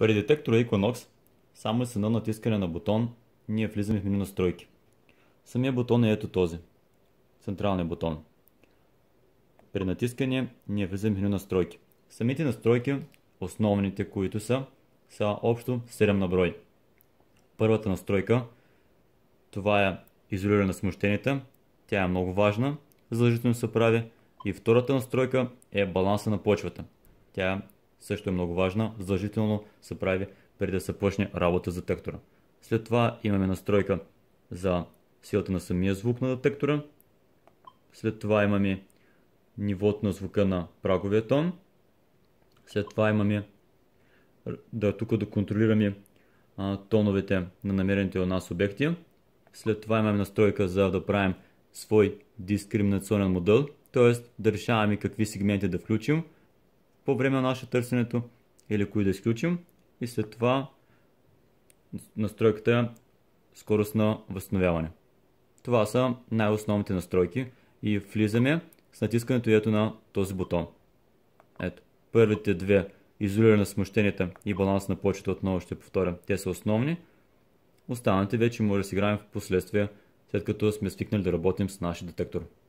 При детектора Equinox, само с едно натискане на бутон, ние влизаме в меню настройки. Самия бутон е ето този. Централния бутон. При натискане ние влизаме в меню настройки. Самите настройки, основните които са, са общо 7 на брой. Първата настройка, това е изолиране на смущенията. Тя е много важна, задължително се прави. И втората настройка е баланса на почвата. Тя е също е много важна, задължително се прави преди да се почне работа за тектора. След това имаме настройка за силата на самия звук на детектора. След това имаме нивото на звука на праговия тон. След това имаме да тук да контролираме а, тоновете на намерените от нас обекти. След това имаме настройка за да правим свой дискриминационен модел, т.е. да решаваме какви сегменти да включим, по време на наше търсенето или кои да изключим и след това настройката скорост на възстановяване. Това са най-основните настройки и влизаме с натискането ето на този бутон. Ето, първите две изолиране на смущенията и баланс на почета отново ще повторя. Те са основни. Останалите вече може да си играем в последствие, след като сме свикнали да работим с нашия детектор.